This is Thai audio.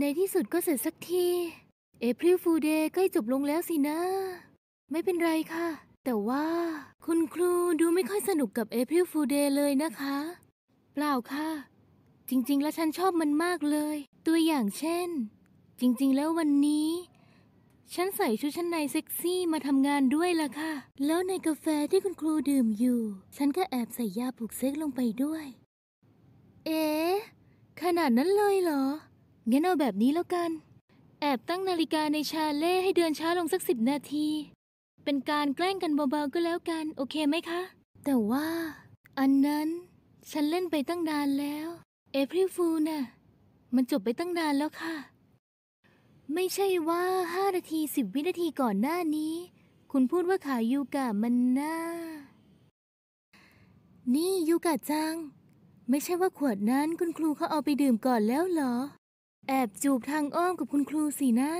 ในที่สุดก็เสร็จสักที เอพริลฟูเดย์ใกล้จบลงแล้วสินะ ไม่เป็นไรค่ะ แต่ว่า คุณครูดูไม่ค่อยสนุกกับเอพริลฟูเดย์เลยนะคะ เปล่าค่ะ จริงๆ แล้วฉันชอบมันมากเลย ตัวอย่างเช่น จริงๆ แล้ววันนี้ ฉันใส่ชุดชั้นในเซ็กซี่มาทำงานด้วยล่ะค่ะ แล้วในกาแฟที่คุณครูดื่มอยู่ ฉันก็แอบใส่ยาปลุกเซ็กลงไปด้วย เอ๊ขนาดนั้นเลยเหรองั้นเอาแบบนี้แล้วกัน แอบตั้งนาฬิกาในชาเล่ให้เดินช้าลงสักสิบนาที เป็นการแกล้งกันเบาๆก็แล้วกัน โอเคไหมคะ แต่ว่าอันนั้นฉันเล่นไปตั้งนานแล้วเอพริลฟูน่ะมันจบไปตั้งนานแล้วค่ะ ไม่ใช่ว่าห้านาทีสิบวินาทีก่อนหน้านี้ คุณพูดว่าขายูกะมันน่านี่ยูกะจังไม่ใช่ว่าขวดนั้นคุณครูเขาเอาไปดื่มก่อนแล้วเหรอแอบจูบทางอ้อมกับคุณครูสินะ